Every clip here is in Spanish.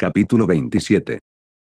Capítulo 27.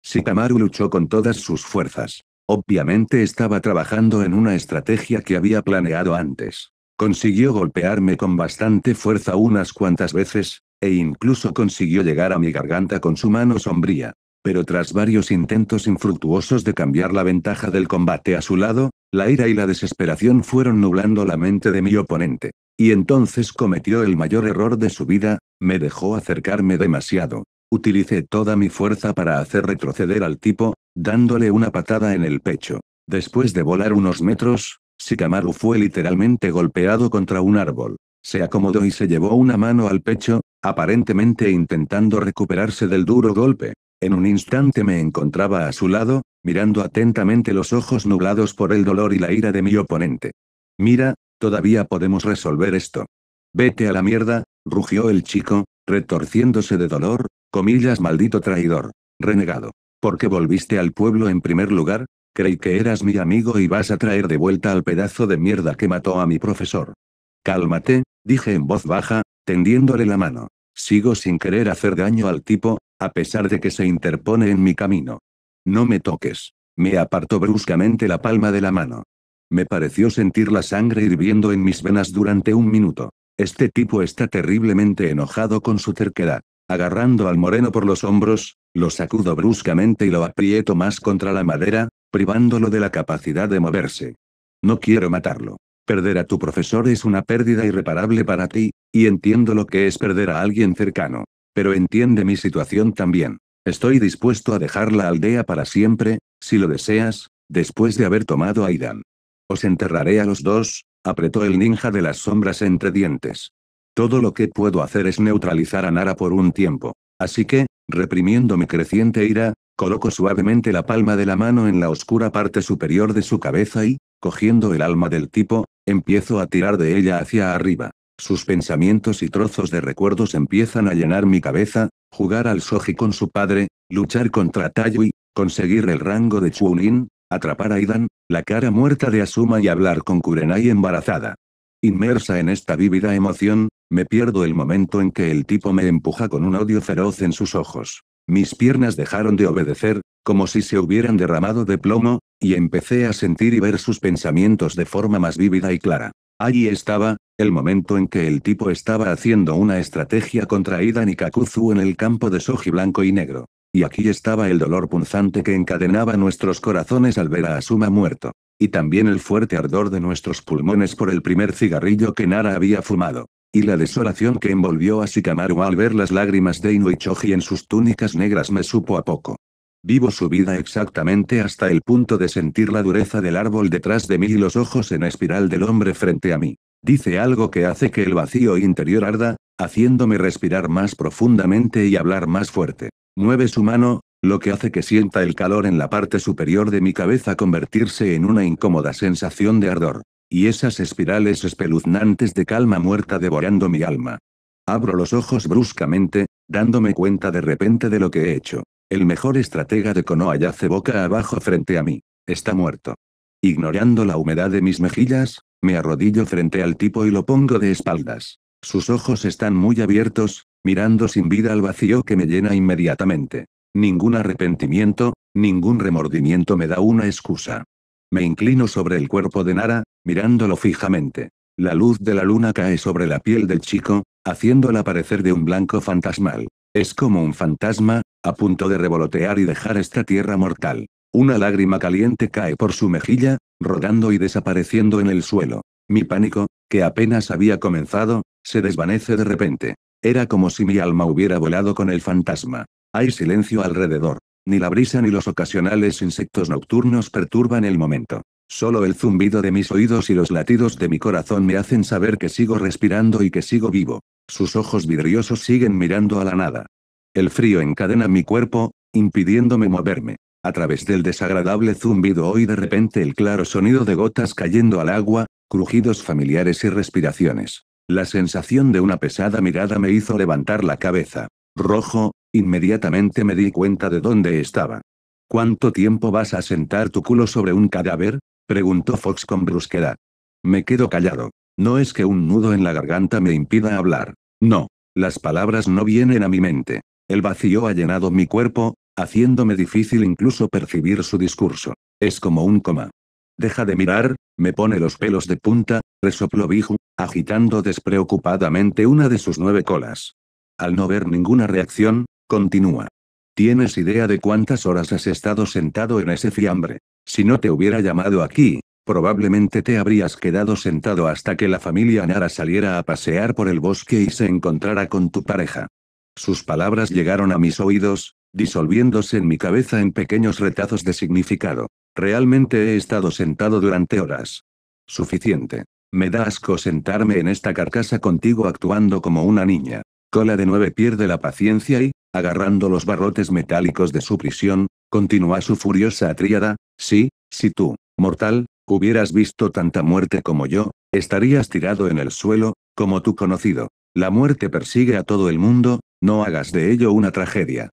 Shikamaru luchó con todas sus fuerzas. Obviamente estaba trabajando en una estrategia que había planeado antes. Consiguió golpearme con bastante fuerza unas cuantas veces, e incluso consiguió llegar a mi garganta con su mano sombría. Pero tras varios intentos infructuosos de cambiar la ventaja del combate a su lado, la ira y la desesperación fueron nublando la mente de mi oponente. Y entonces cometió el mayor error de su vida, me dejó acercarme demasiado. Utilicé toda mi fuerza para hacer retroceder al tipo, dándole una patada en el pecho. Después de volar unos metros, Shikamaru fue literalmente golpeado contra un árbol. Se acomodó y se llevó una mano al pecho, aparentemente intentando recuperarse del duro golpe. En un instante me encontraba a su lado, mirando atentamente los ojos nublados por el dolor y la ira de mi oponente. Mira, todavía podemos resolver esto. Vete a la mierda, rugió el chico, retorciéndose de dolor, Comillas maldito traidor. Renegado. ¿Por qué volviste al pueblo en primer lugar? Creí que eras mi amigo y vas a traer de vuelta al pedazo de mierda que mató a mi profesor. Cálmate, dije en voz baja, tendiéndole la mano. Sigo sin querer hacer daño al tipo, a pesar de que se interpone en mi camino. No me toques. Me apartó bruscamente la palma de la mano. Me pareció sentir la sangre hirviendo en mis venas durante un minuto. Este tipo está terriblemente enojado con su terquedad. Agarrando al moreno por los hombros, lo sacudo bruscamente y lo aprieto más contra la madera, privándolo de la capacidad de moverse. No quiero matarlo. Perder a tu profesor es una pérdida irreparable para ti, y entiendo lo que es perder a alguien cercano. Pero entiende mi situación también. Estoy dispuesto a dejar la aldea para siempre, si lo deseas, después de haber tomado a Aidan. Os enterraré a los dos, apretó el ninja de las sombras entre dientes. Todo lo que puedo hacer es neutralizar a Nara por un tiempo. Así que, reprimiendo mi creciente ira, coloco suavemente la palma de la mano en la oscura parte superior de su cabeza y, cogiendo el alma del tipo, empiezo a tirar de ella hacia arriba. Sus pensamientos y trozos de recuerdos empiezan a llenar mi cabeza, jugar al Soji con su padre, luchar contra Tayui, conseguir el rango de Chunin, atrapar a Idan, la cara muerta de Asuma y hablar con Kurenai embarazada. Inmersa en esta vívida emoción, me pierdo el momento en que el tipo me empuja con un odio feroz en sus ojos. Mis piernas dejaron de obedecer, como si se hubieran derramado de plomo, y empecé a sentir y ver sus pensamientos de forma más vívida y clara. Allí estaba, el momento en que el tipo estaba haciendo una estrategia contra Ida Nikakuzu en el campo de Soji blanco y negro. Y aquí estaba el dolor punzante que encadenaba nuestros corazones al ver a Asuma muerto y también el fuerte ardor de nuestros pulmones por el primer cigarrillo que Nara había fumado, y la desolación que envolvió a Shikamaru al ver las lágrimas de Inu y Choji en sus túnicas negras me supo a poco. Vivo su vida exactamente hasta el punto de sentir la dureza del árbol detrás de mí y los ojos en espiral del hombre frente a mí. Dice algo que hace que el vacío interior arda, haciéndome respirar más profundamente y hablar más fuerte. Mueve su mano, lo que hace que sienta el calor en la parte superior de mi cabeza convertirse en una incómoda sensación de ardor. Y esas espirales espeluznantes de calma muerta devorando mi alma. Abro los ojos bruscamente, dándome cuenta de repente de lo que he hecho. El mejor estratega de Konoha yace boca abajo frente a mí. Está muerto. Ignorando la humedad de mis mejillas, me arrodillo frente al tipo y lo pongo de espaldas. Sus ojos están muy abiertos, mirando sin vida al vacío que me llena inmediatamente. Ningún arrepentimiento, ningún remordimiento me da una excusa. Me inclino sobre el cuerpo de Nara, mirándolo fijamente. La luz de la luna cae sobre la piel del chico, haciéndola parecer de un blanco fantasmal. Es como un fantasma, a punto de revolotear y dejar esta tierra mortal. Una lágrima caliente cae por su mejilla, rodando y desapareciendo en el suelo. Mi pánico, que apenas había comenzado, se desvanece de repente. Era como si mi alma hubiera volado con el fantasma. Hay silencio alrededor. Ni la brisa ni los ocasionales insectos nocturnos perturban el momento. Solo el zumbido de mis oídos y los latidos de mi corazón me hacen saber que sigo respirando y que sigo vivo. Sus ojos vidriosos siguen mirando a la nada. El frío encadena mi cuerpo, impidiéndome moverme. A través del desagradable zumbido oí de repente el claro sonido de gotas cayendo al agua, crujidos familiares y respiraciones. La sensación de una pesada mirada me hizo levantar la cabeza rojo, inmediatamente me di cuenta de dónde estaba. ¿Cuánto tiempo vas a sentar tu culo sobre un cadáver? preguntó Fox con brusquedad. Me quedo callado. No es que un nudo en la garganta me impida hablar. No, las palabras no vienen a mi mente. El vacío ha llenado mi cuerpo, haciéndome difícil incluso percibir su discurso. Es como un coma. Deja de mirar, me pone los pelos de punta, resopló Biju, agitando despreocupadamente una de sus nueve colas. Al no ver ninguna reacción, continúa. ¿Tienes idea de cuántas horas has estado sentado en ese fiambre? Si no te hubiera llamado aquí, probablemente te habrías quedado sentado hasta que la familia Nara saliera a pasear por el bosque y se encontrara con tu pareja. Sus palabras llegaron a mis oídos, disolviéndose en mi cabeza en pequeños retazos de significado. Realmente he estado sentado durante horas. Suficiente. Me da asco sentarme en esta carcasa contigo actuando como una niña. Cola de Nueve pierde la paciencia y, agarrando los barrotes metálicos de su prisión, continúa su furiosa tríada, sí, si tú, mortal, hubieras visto tanta muerte como yo, estarías tirado en el suelo, como tu conocido. La muerte persigue a todo el mundo, no hagas de ello una tragedia.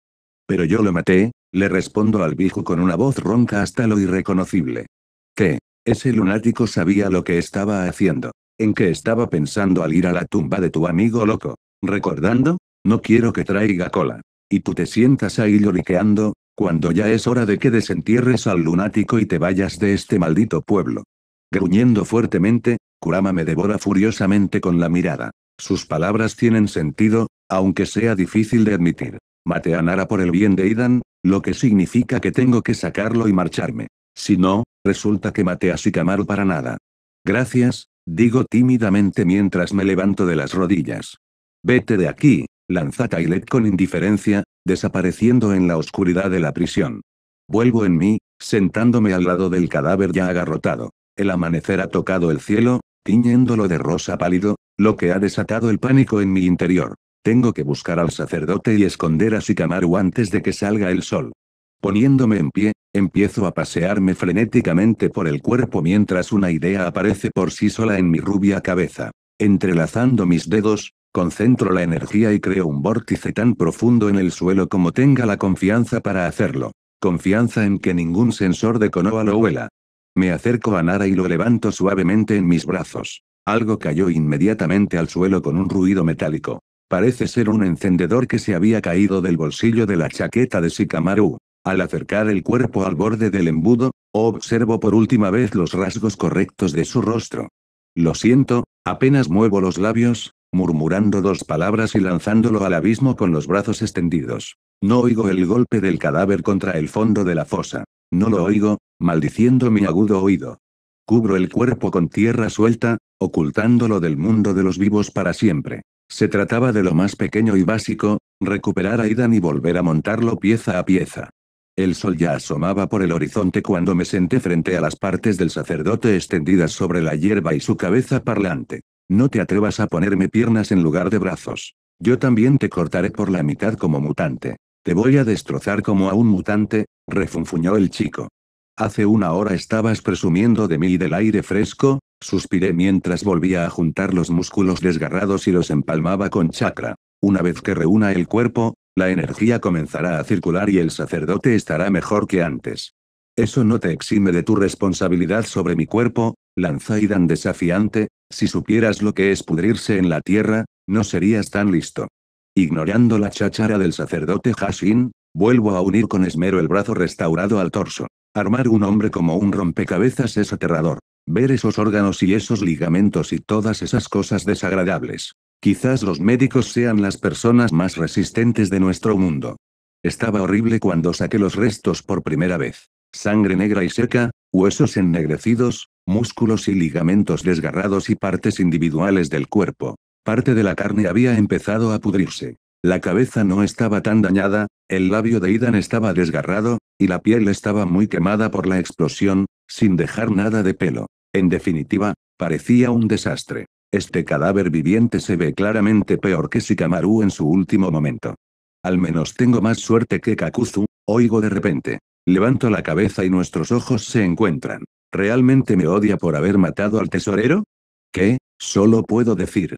Pero yo lo maté, le respondo al viejo con una voz ronca hasta lo irreconocible. ¿Qué? Ese lunático sabía lo que estaba haciendo. ¿En qué estaba pensando al ir a la tumba de tu amigo loco? Recordando, no quiero que traiga cola. Y tú te sientas ahí lloriqueando, cuando ya es hora de que desentierres al lunático y te vayas de este maldito pueblo. Gruñendo fuertemente, Kurama me devora furiosamente con la mirada. Sus palabras tienen sentido, aunque sea difícil de admitir. Mate a Nara por el bien de Idan, lo que significa que tengo que sacarlo y marcharme. Si no, resulta que mate a Shikamaru para nada. Gracias, digo tímidamente mientras me levanto de las rodillas. Vete de aquí, lanza Kailet con indiferencia, desapareciendo en la oscuridad de la prisión. Vuelvo en mí, sentándome al lado del cadáver ya agarrotado. El amanecer ha tocado el cielo, tiñéndolo de rosa pálido, lo que ha desatado el pánico en mi interior. Tengo que buscar al sacerdote y esconder a Shikamaru antes de que salga el sol. Poniéndome en pie, empiezo a pasearme frenéticamente por el cuerpo mientras una idea aparece por sí sola en mi rubia cabeza. Entrelazando mis dedos, Concentro la energía y creo un vórtice tan profundo en el suelo como tenga la confianza para hacerlo. Confianza en que ningún sensor de Konoha lo huela. Me acerco a Nara y lo levanto suavemente en mis brazos. Algo cayó inmediatamente al suelo con un ruido metálico. Parece ser un encendedor que se había caído del bolsillo de la chaqueta de Shikamaru. Al acercar el cuerpo al borde del embudo, observo por última vez los rasgos correctos de su rostro. Lo siento, apenas muevo los labios, murmurando dos palabras y lanzándolo al abismo con los brazos extendidos. No oigo el golpe del cadáver contra el fondo de la fosa. No lo oigo, maldiciendo mi agudo oído. Cubro el cuerpo con tierra suelta, ocultándolo del mundo de los vivos para siempre. Se trataba de lo más pequeño y básico, recuperar a Idan y volver a montarlo pieza a pieza. El sol ya asomaba por el horizonte cuando me senté frente a las partes del sacerdote extendidas sobre la hierba y su cabeza parlante. No te atrevas a ponerme piernas en lugar de brazos. Yo también te cortaré por la mitad como mutante. Te voy a destrozar como a un mutante, refunfuñó el chico. Hace una hora estabas presumiendo de mí y del aire fresco, suspiré mientras volvía a juntar los músculos desgarrados y los empalmaba con chakra. Una vez que reúna el cuerpo, la energía comenzará a circular y el sacerdote estará mejor que antes. Eso no te exime de tu responsabilidad sobre mi cuerpo, Lanzaidan desafiante, si supieras lo que es pudrirse en la tierra, no serías tan listo. Ignorando la cháchara del sacerdote Hashin, vuelvo a unir con esmero el brazo restaurado al torso. Armar un hombre como un rompecabezas es aterrador. Ver esos órganos y esos ligamentos y todas esas cosas desagradables. Quizás los médicos sean las personas más resistentes de nuestro mundo. Estaba horrible cuando saqué los restos por primera vez. Sangre negra y seca, huesos ennegrecidos, músculos y ligamentos desgarrados y partes individuales del cuerpo. Parte de la carne había empezado a pudrirse. La cabeza no estaba tan dañada, el labio de Idan estaba desgarrado, y la piel estaba muy quemada por la explosión, sin dejar nada de pelo. En definitiva, parecía un desastre. Este cadáver viviente se ve claramente peor que Shikamaru en su último momento. Al menos tengo más suerte que Kakuzu, oigo de repente. Levanto la cabeza y nuestros ojos se encuentran. ¿Realmente me odia por haber matado al tesorero? ¿Qué? Solo puedo decir.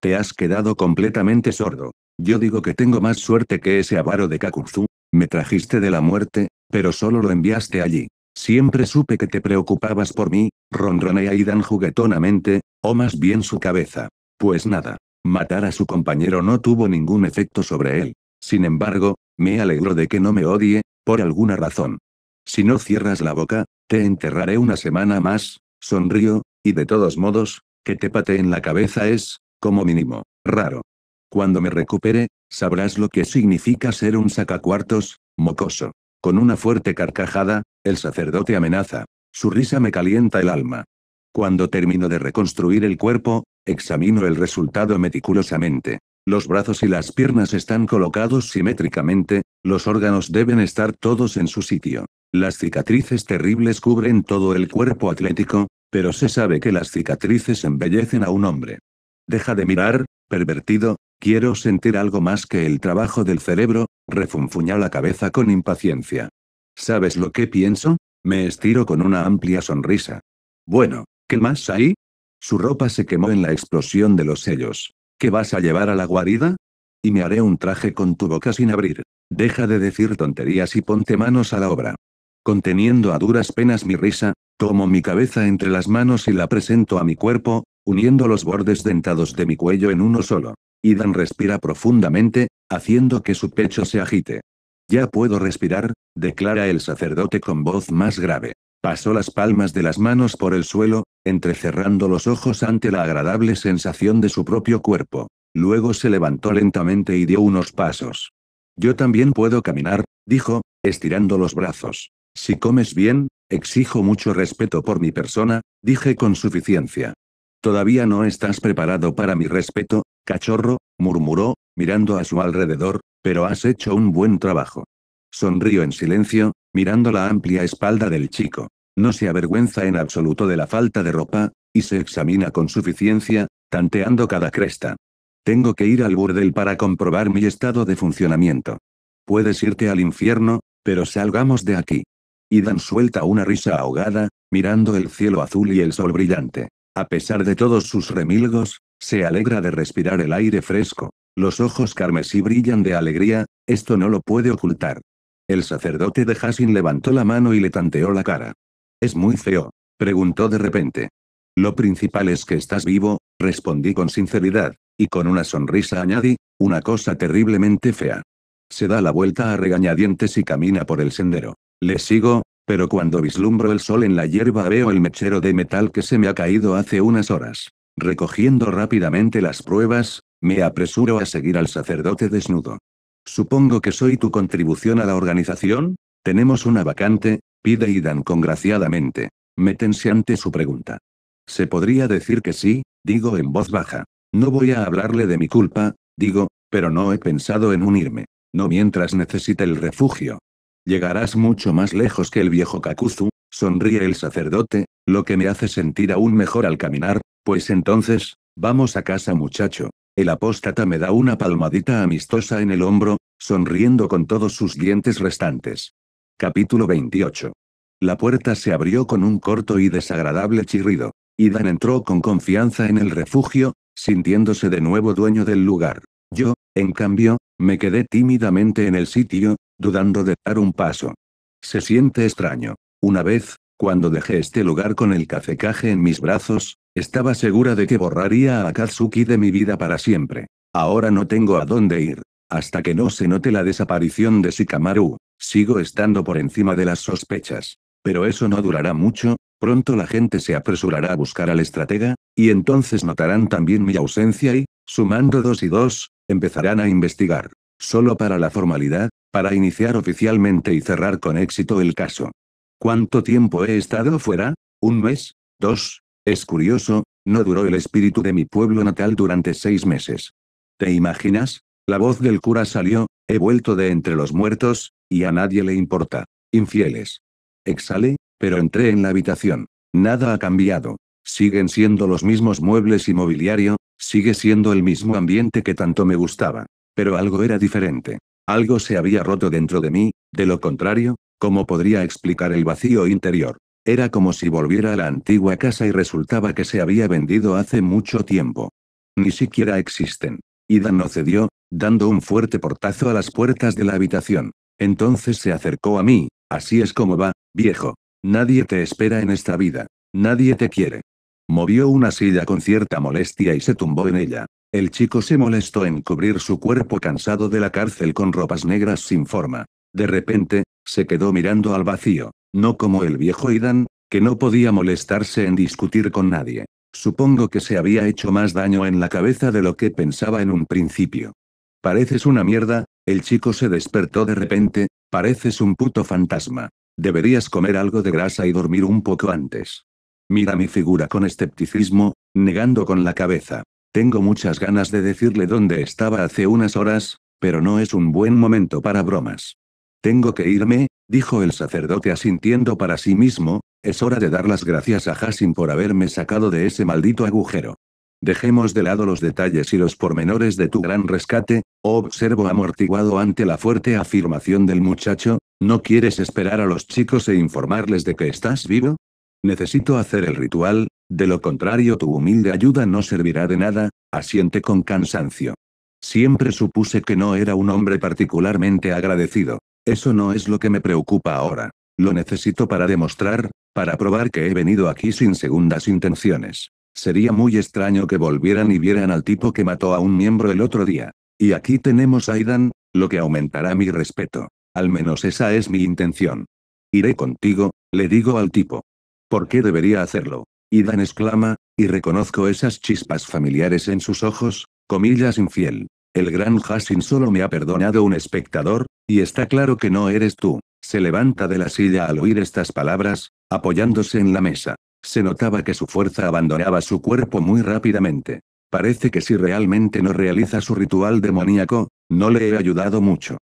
Te has quedado completamente sordo. Yo digo que tengo más suerte que ese avaro de Kakuzu. Me trajiste de la muerte, pero solo lo enviaste allí. Siempre supe que te preocupabas por mí, ronronea dan juguetonamente, o más bien su cabeza. Pues nada. Matar a su compañero no tuvo ningún efecto sobre él. Sin embargo, me alegro de que no me odie, por alguna razón. Si no cierras la boca, te enterraré una semana más, sonrío, y de todos modos, que te pate en la cabeza es, como mínimo, raro. Cuando me recupere, sabrás lo que significa ser un sacacuartos, mocoso. Con una fuerte carcajada, el sacerdote amenaza. Su risa me calienta el alma. Cuando termino de reconstruir el cuerpo, examino el resultado meticulosamente. Los brazos y las piernas están colocados simétricamente, los órganos deben estar todos en su sitio. Las cicatrices terribles cubren todo el cuerpo atlético, pero se sabe que las cicatrices embellecen a un hombre. Deja de mirar, pervertido, quiero sentir algo más que el trabajo del cerebro, refunfuña la cabeza con impaciencia. ¿Sabes lo que pienso? Me estiro con una amplia sonrisa. Bueno, ¿qué más hay? Su ropa se quemó en la explosión de los sellos. ¿Qué vas a llevar a la guarida? Y me haré un traje con tu boca sin abrir. Deja de decir tonterías y ponte manos a la obra conteniendo a duras penas mi risa, tomo mi cabeza entre las manos y la presento a mi cuerpo, uniendo los bordes dentados de mi cuello en uno solo. Idan respira profundamente, haciendo que su pecho se agite. Ya puedo respirar, declara el sacerdote con voz más grave. Pasó las palmas de las manos por el suelo, entrecerrando los ojos ante la agradable sensación de su propio cuerpo. Luego se levantó lentamente y dio unos pasos. Yo también puedo caminar, dijo, estirando los brazos. Si comes bien, exijo mucho respeto por mi persona, dije con suficiencia. Todavía no estás preparado para mi respeto, cachorro, murmuró, mirando a su alrededor, pero has hecho un buen trabajo. Sonrió en silencio, mirando la amplia espalda del chico. No se avergüenza en absoluto de la falta de ropa, y se examina con suficiencia, tanteando cada cresta. Tengo que ir al burdel para comprobar mi estado de funcionamiento. Puedes irte al infierno, pero salgamos de aquí. Y Dan suelta una risa ahogada, mirando el cielo azul y el sol brillante. A pesar de todos sus remilgos, se alegra de respirar el aire fresco. Los ojos carmesí brillan de alegría, esto no lo puede ocultar. El sacerdote de Hassin levantó la mano y le tanteó la cara. ¿Es muy feo? preguntó de repente. Lo principal es que estás vivo, respondí con sinceridad, y con una sonrisa añadí, una cosa terriblemente fea. Se da la vuelta a regañadientes y camina por el sendero. Le sigo, pero cuando vislumbro el sol en la hierba veo el mechero de metal que se me ha caído hace unas horas. Recogiendo rápidamente las pruebas, me apresuro a seguir al sacerdote desnudo. Supongo que soy tu contribución a la organización. Tenemos una vacante, pide Idan congraciadamente. Métense ante su pregunta. Se podría decir que sí, digo en voz baja. No voy a hablarle de mi culpa, digo, pero no he pensado en unirme no mientras necesite el refugio. Llegarás mucho más lejos que el viejo Kakuzu, sonríe el sacerdote, lo que me hace sentir aún mejor al caminar, pues entonces, vamos a casa muchacho. El apóstata me da una palmadita amistosa en el hombro, sonriendo con todos sus dientes restantes. Capítulo 28. La puerta se abrió con un corto y desagradable chirrido. Dan entró con confianza en el refugio, sintiéndose de nuevo dueño del lugar. Yo, en cambio, me quedé tímidamente en el sitio, dudando de dar un paso. Se siente extraño. Una vez, cuando dejé este lugar con el cafecaje en mis brazos, estaba segura de que borraría a Akatsuki de mi vida para siempre. Ahora no tengo a dónde ir. Hasta que no se note la desaparición de Shikamaru, sigo estando por encima de las sospechas. Pero eso no durará mucho, pronto la gente se apresurará a buscar al estratega, y entonces notarán también mi ausencia y, sumando dos y dos, empezarán a investigar. Solo para la formalidad, para iniciar oficialmente y cerrar con éxito el caso. ¿Cuánto tiempo he estado fuera? ¿Un mes? ¿Dos? Es curioso, no duró el espíritu de mi pueblo natal durante seis meses. ¿Te imaginas? La voz del cura salió, he vuelto de entre los muertos, y a nadie le importa. Infieles. Exhalé, pero entré en la habitación. Nada ha cambiado. Siguen siendo los mismos muebles y mobiliario, Sigue siendo el mismo ambiente que tanto me gustaba. Pero algo era diferente. Algo se había roto dentro de mí, de lo contrario, ¿cómo podría explicar el vacío interior? Era como si volviera a la antigua casa y resultaba que se había vendido hace mucho tiempo. Ni siquiera existen. Ida no cedió, dando un fuerte portazo a las puertas de la habitación. Entonces se acercó a mí, así es como va, viejo. Nadie te espera en esta vida. Nadie te quiere. Movió una silla con cierta molestia y se tumbó en ella. El chico se molestó en cubrir su cuerpo cansado de la cárcel con ropas negras sin forma. De repente, se quedó mirando al vacío, no como el viejo Idan, que no podía molestarse en discutir con nadie. Supongo que se había hecho más daño en la cabeza de lo que pensaba en un principio. Pareces una mierda, el chico se despertó de repente, pareces un puto fantasma. Deberías comer algo de grasa y dormir un poco antes. Mira mi figura con escepticismo, negando con la cabeza. Tengo muchas ganas de decirle dónde estaba hace unas horas, pero no es un buen momento para bromas. Tengo que irme, dijo el sacerdote asintiendo para sí mismo, es hora de dar las gracias a Hassin por haberme sacado de ese maldito agujero. Dejemos de lado los detalles y los pormenores de tu gran rescate, observo amortiguado ante la fuerte afirmación del muchacho, ¿no quieres esperar a los chicos e informarles de que estás vivo? Necesito hacer el ritual, de lo contrario tu humilde ayuda no servirá de nada, asiente con cansancio. Siempre supuse que no era un hombre particularmente agradecido. Eso no es lo que me preocupa ahora. Lo necesito para demostrar, para probar que he venido aquí sin segundas intenciones. Sería muy extraño que volvieran y vieran al tipo que mató a un miembro el otro día. Y aquí tenemos a Aidan, lo que aumentará mi respeto. Al menos esa es mi intención. Iré contigo, le digo al tipo. ¿Por qué debería hacerlo? Idan exclama, y reconozco esas chispas familiares en sus ojos, comillas infiel. El gran Hassin solo me ha perdonado un espectador, y está claro que no eres tú. Se levanta de la silla al oír estas palabras, apoyándose en la mesa. Se notaba que su fuerza abandonaba su cuerpo muy rápidamente. Parece que si realmente no realiza su ritual demoníaco, no le he ayudado mucho.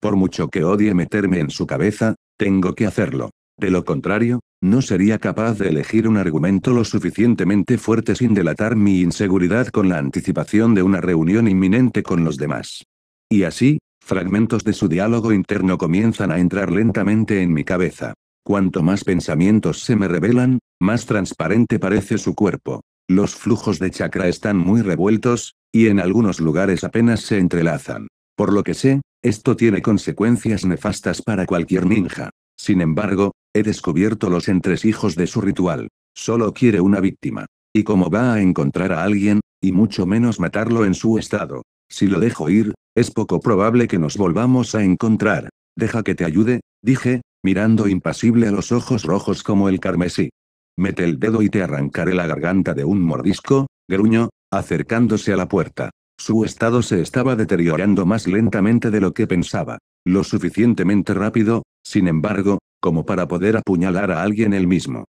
Por mucho que odie meterme en su cabeza, tengo que hacerlo. De lo contrario, no sería capaz de elegir un argumento lo suficientemente fuerte sin delatar mi inseguridad con la anticipación de una reunión inminente con los demás. Y así, fragmentos de su diálogo interno comienzan a entrar lentamente en mi cabeza. Cuanto más pensamientos se me revelan, más transparente parece su cuerpo. Los flujos de chakra están muy revueltos, y en algunos lugares apenas se entrelazan. Por lo que sé, esto tiene consecuencias nefastas para cualquier ninja. Sin embargo, he descubierto los entresijos de su ritual. Solo quiere una víctima. ¿Y cómo va a encontrar a alguien, y mucho menos matarlo en su estado? Si lo dejo ir, es poco probable que nos volvamos a encontrar. Deja que te ayude, dije, mirando impasible a los ojos rojos como el carmesí. Mete el dedo y te arrancaré la garganta de un mordisco, gruñó, acercándose a la puerta. Su estado se estaba deteriorando más lentamente de lo que pensaba. Lo suficientemente rápido, sin embargo, como para poder apuñalar a alguien él mismo.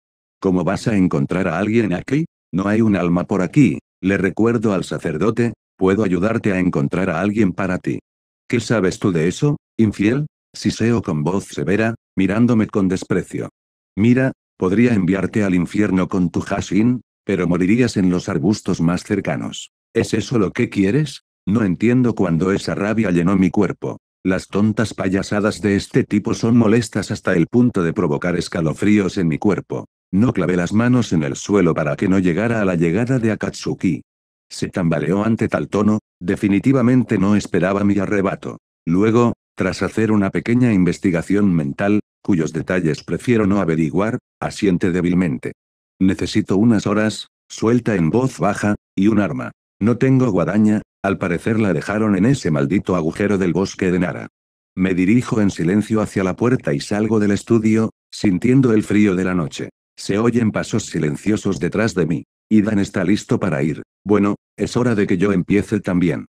¿Cómo vas a encontrar a alguien aquí? No hay un alma por aquí, le recuerdo al sacerdote, puedo ayudarte a encontrar a alguien para ti. ¿Qué sabes tú de eso, infiel? Siseo con voz severa, mirándome con desprecio. Mira, podría enviarte al infierno con tu Hashin, pero morirías en los arbustos más cercanos. ¿Es eso lo que quieres? No entiendo cuando esa rabia llenó mi cuerpo. Las tontas payasadas de este tipo son molestas hasta el punto de provocar escalofríos en mi cuerpo. No clavé las manos en el suelo para que no llegara a la llegada de Akatsuki. Se tambaleó ante tal tono, definitivamente no esperaba mi arrebato. Luego, tras hacer una pequeña investigación mental, cuyos detalles prefiero no averiguar, asiente débilmente. Necesito unas horas, suelta en voz baja, y un arma. No tengo guadaña, al parecer la dejaron en ese maldito agujero del bosque de Nara. Me dirijo en silencio hacia la puerta y salgo del estudio, sintiendo el frío de la noche. Se oyen pasos silenciosos detrás de mí. Idan está listo para ir. Bueno, es hora de que yo empiece también.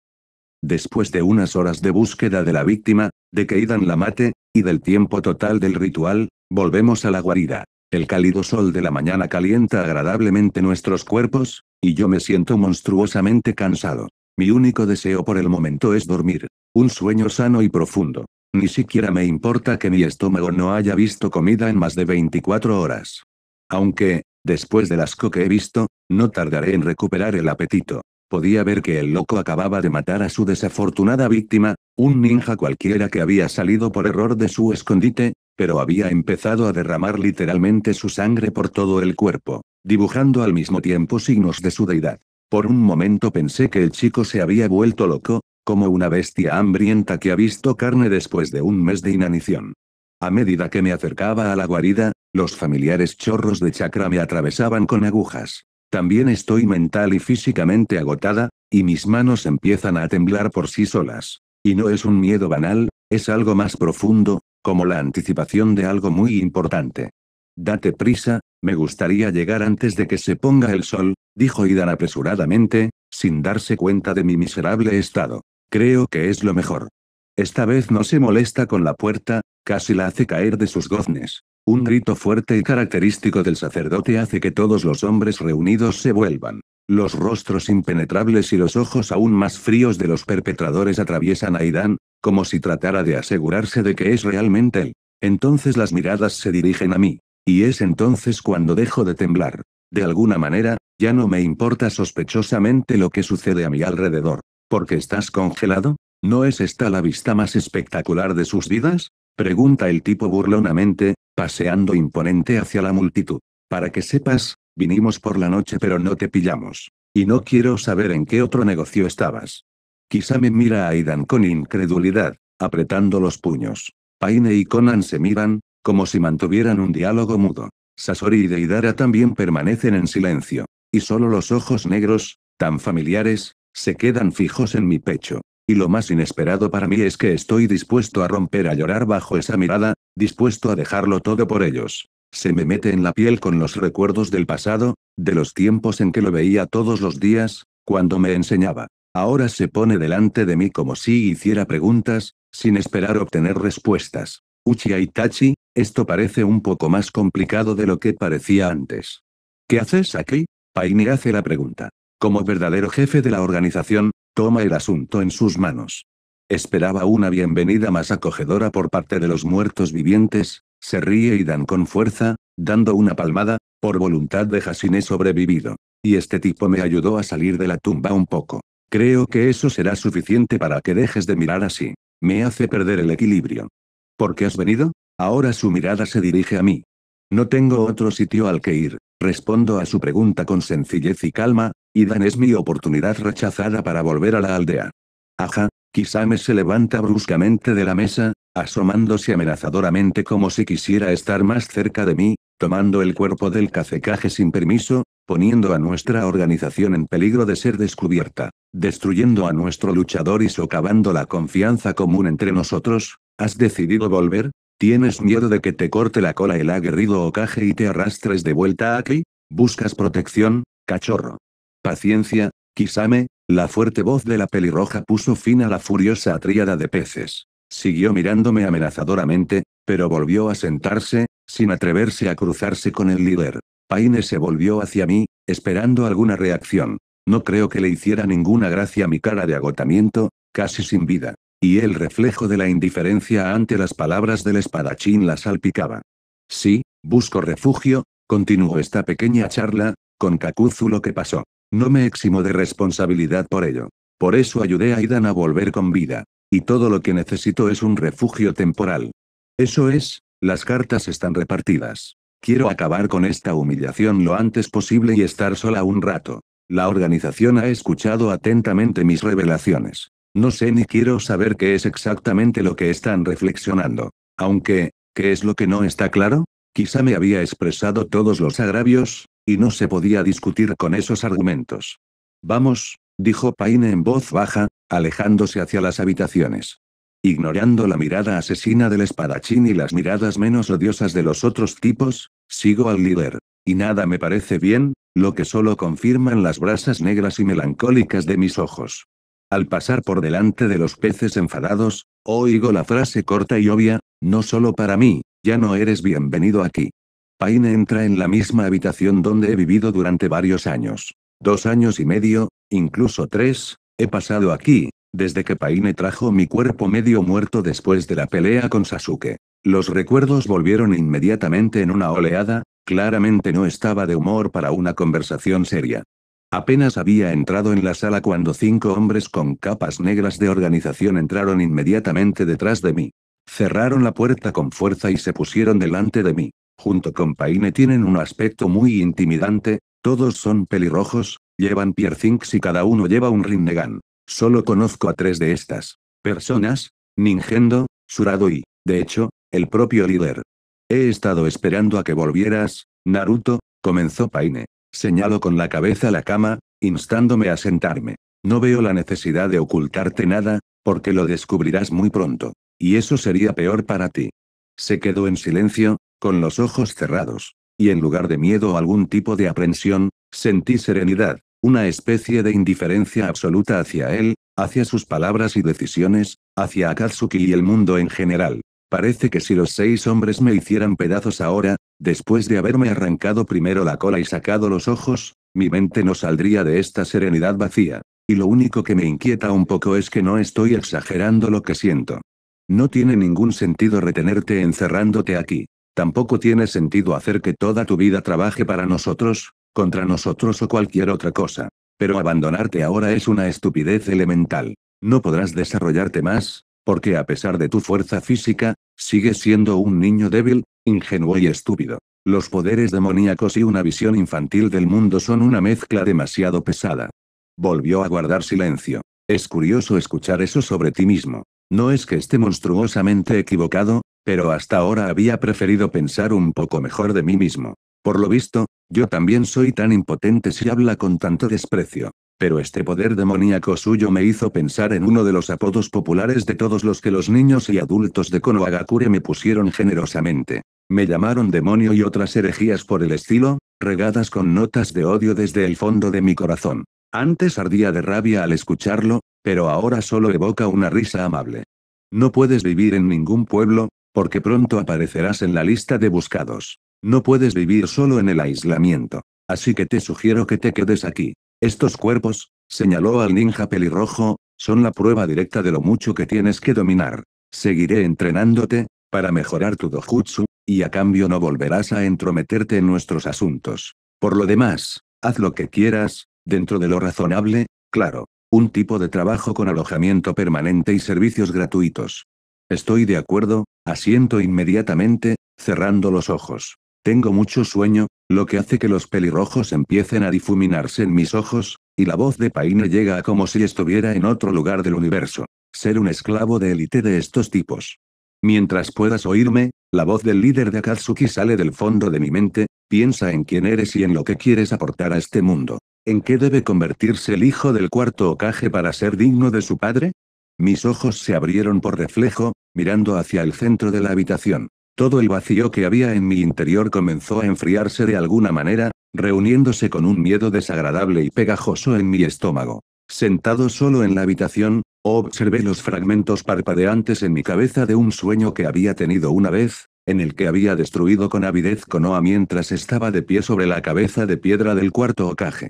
Después de unas horas de búsqueda de la víctima, de que Idan la mate, y del tiempo total del ritual, volvemos a la guarida. El cálido sol de la mañana calienta agradablemente nuestros cuerpos, y yo me siento monstruosamente cansado. Mi único deseo por el momento es dormir. Un sueño sano y profundo. Ni siquiera me importa que mi estómago no haya visto comida en más de 24 horas. Aunque, después del asco que he visto, no tardaré en recuperar el apetito. Podía ver que el loco acababa de matar a su desafortunada víctima, un ninja cualquiera que había salido por error de su escondite, pero había empezado a derramar literalmente su sangre por todo el cuerpo, dibujando al mismo tiempo signos de su deidad. Por un momento pensé que el chico se había vuelto loco, como una bestia hambrienta que ha visto carne después de un mes de inanición. A medida que me acercaba a la guarida, los familiares chorros de chakra me atravesaban con agujas. También estoy mental y físicamente agotada, y mis manos empiezan a temblar por sí solas. Y no es un miedo banal, es algo más profundo, como la anticipación de algo muy importante. Date prisa, me gustaría llegar antes de que se ponga el sol, dijo Idan apresuradamente, sin darse cuenta de mi miserable estado. Creo que es lo mejor. Esta vez no se molesta con la puerta, casi la hace caer de sus goznes. Un grito fuerte y característico del sacerdote hace que todos los hombres reunidos se vuelvan. Los rostros impenetrables y los ojos aún más fríos de los perpetradores atraviesan a Idán, como si tratara de asegurarse de que es realmente él. Entonces las miradas se dirigen a mí. Y es entonces cuando dejo de temblar. De alguna manera, ya no me importa sospechosamente lo que sucede a mi alrededor. ¿Porque estás congelado? ¿No es esta la vista más espectacular de sus vidas? Pregunta el tipo burlonamente, paseando imponente hacia la multitud. Para que sepas, vinimos por la noche pero no te pillamos. Y no quiero saber en qué otro negocio estabas. Quizá me mira a Aidan con incredulidad, apretando los puños. Paine y Conan se miran, como si mantuvieran un diálogo mudo. Sasori y Deidara también permanecen en silencio. Y solo los ojos negros, tan familiares, se quedan fijos en mi pecho. Y lo más inesperado para mí es que estoy dispuesto a romper a llorar bajo esa mirada, dispuesto a dejarlo todo por ellos. Se me mete en la piel con los recuerdos del pasado, de los tiempos en que lo veía todos los días, cuando me enseñaba. Ahora se pone delante de mí como si hiciera preguntas, sin esperar obtener respuestas. Uchiha Itachi, esto parece un poco más complicado de lo que parecía antes. ¿Qué haces aquí? Paini hace la pregunta. Como verdadero jefe de la organización, toma el asunto en sus manos. Esperaba una bienvenida más acogedora por parte de los muertos vivientes, se ríe y dan con fuerza, dando una palmada, por voluntad de Hasine sobrevivido. Y este tipo me ayudó a salir de la tumba un poco. Creo que eso será suficiente para que dejes de mirar así. Me hace perder el equilibrio. ¿Por qué has venido? Ahora su mirada se dirige a mí. No tengo otro sitio al que ir, respondo a su pregunta con sencillez y calma, y Dan es mi oportunidad rechazada para volver a la aldea. Ajá, Kisame se levanta bruscamente de la mesa, asomándose amenazadoramente como si quisiera estar más cerca de mí, tomando el cuerpo del cacecaje sin permiso, poniendo a nuestra organización en peligro de ser descubierta, destruyendo a nuestro luchador y socavando la confianza común entre nosotros, ¿has decidido volver? ¿Tienes miedo de que te corte la cola el aguerrido ocaje y te arrastres de vuelta aquí? ¿Buscas protección, cachorro? Paciencia, Kisame, la fuerte voz de la pelirroja puso fin a la furiosa tríada de peces. Siguió mirándome amenazadoramente, pero volvió a sentarse, sin atreverse a cruzarse con el líder. Paine se volvió hacia mí, esperando alguna reacción. No creo que le hiciera ninguna gracia mi cara de agotamiento, casi sin vida. Y el reflejo de la indiferencia ante las palabras del espadachín la salpicaba. Sí, busco refugio, continuó esta pequeña charla, con Kakuzu lo que pasó. No me eximo de responsabilidad por ello. Por eso ayudé a Idan a volver con vida. Y todo lo que necesito es un refugio temporal. Eso es, las cartas están repartidas. Quiero acabar con esta humillación lo antes posible y estar sola un rato. La organización ha escuchado atentamente mis revelaciones. No sé ni quiero saber qué es exactamente lo que están reflexionando. Aunque, ¿qué es lo que no está claro? Quizá me había expresado todos los agravios, y no se podía discutir con esos argumentos. Vamos, dijo Paine en voz baja, alejándose hacia las habitaciones. Ignorando la mirada asesina del espadachín y las miradas menos odiosas de los otros tipos, Sigo al líder. Y nada me parece bien, lo que solo confirman las brasas negras y melancólicas de mis ojos. Al pasar por delante de los peces enfadados, oigo la frase corta y obvia, no solo para mí, ya no eres bienvenido aquí. Paine entra en la misma habitación donde he vivido durante varios años. Dos años y medio, incluso tres, he pasado aquí, desde que Paine trajo mi cuerpo medio muerto después de la pelea con Sasuke. Los recuerdos volvieron inmediatamente en una oleada, claramente no estaba de humor para una conversación seria. Apenas había entrado en la sala cuando cinco hombres con capas negras de organización entraron inmediatamente detrás de mí. Cerraron la puerta con fuerza y se pusieron delante de mí. Junto con Paine tienen un aspecto muy intimidante, todos son pelirrojos, llevan piercings y cada uno lleva un rinnegan. Solo conozco a tres de estas personas, Ningendo, Surado y, de hecho, el propio líder. He estado esperando a que volvieras, Naruto, comenzó Paine. Señaló con la cabeza la cama, instándome a sentarme. No veo la necesidad de ocultarte nada, porque lo descubrirás muy pronto. Y eso sería peor para ti. Se quedó en silencio, con los ojos cerrados. Y en lugar de miedo o algún tipo de aprensión, sentí serenidad, una especie de indiferencia absoluta hacia él, hacia sus palabras y decisiones, hacia Akatsuki y el mundo en general. Parece que si los seis hombres me hicieran pedazos ahora, después de haberme arrancado primero la cola y sacado los ojos, mi mente no saldría de esta serenidad vacía. Y lo único que me inquieta un poco es que no estoy exagerando lo que siento. No tiene ningún sentido retenerte encerrándote aquí. Tampoco tiene sentido hacer que toda tu vida trabaje para nosotros, contra nosotros o cualquier otra cosa. Pero abandonarte ahora es una estupidez elemental. No podrás desarrollarte más, porque a pesar de tu fuerza física, sigues siendo un niño débil, ingenuo y estúpido. Los poderes demoníacos y una visión infantil del mundo son una mezcla demasiado pesada. Volvió a guardar silencio. Es curioso escuchar eso sobre ti mismo. No es que esté monstruosamente equivocado, pero hasta ahora había preferido pensar un poco mejor de mí mismo. Por lo visto, yo también soy tan impotente si habla con tanto desprecio. Pero este poder demoníaco suyo me hizo pensar en uno de los apodos populares de todos los que los niños y adultos de Konohagakure me pusieron generosamente. Me llamaron demonio y otras herejías por el estilo, regadas con notas de odio desde el fondo de mi corazón. Antes ardía de rabia al escucharlo, pero ahora solo evoca una risa amable. No puedes vivir en ningún pueblo, porque pronto aparecerás en la lista de buscados. No puedes vivir solo en el aislamiento. Así que te sugiero que te quedes aquí. Estos cuerpos, señaló al ninja pelirrojo, son la prueba directa de lo mucho que tienes que dominar. Seguiré entrenándote, para mejorar tu dojutsu, y a cambio no volverás a entrometerte en nuestros asuntos. Por lo demás, haz lo que quieras, dentro de lo razonable, claro. Un tipo de trabajo con alojamiento permanente y servicios gratuitos. Estoy de acuerdo, asiento inmediatamente, cerrando los ojos. Tengo mucho sueño, lo que hace que los pelirrojos empiecen a difuminarse en mis ojos, y la voz de Paine llega a como si estuviera en otro lugar del universo. Ser un esclavo de élite de estos tipos. Mientras puedas oírme, la voz del líder de Akatsuki sale del fondo de mi mente, piensa en quién eres y en lo que quieres aportar a este mundo. ¿En qué debe convertirse el hijo del cuarto ocaje para ser digno de su padre? Mis ojos se abrieron por reflejo, mirando hacia el centro de la habitación. Todo el vacío que había en mi interior comenzó a enfriarse de alguna manera, reuniéndose con un miedo desagradable y pegajoso en mi estómago. Sentado solo en la habitación, observé los fragmentos parpadeantes en mi cabeza de un sueño que había tenido una vez, en el que había destruido con avidez Konoa mientras estaba de pie sobre la cabeza de piedra del cuarto ocaje.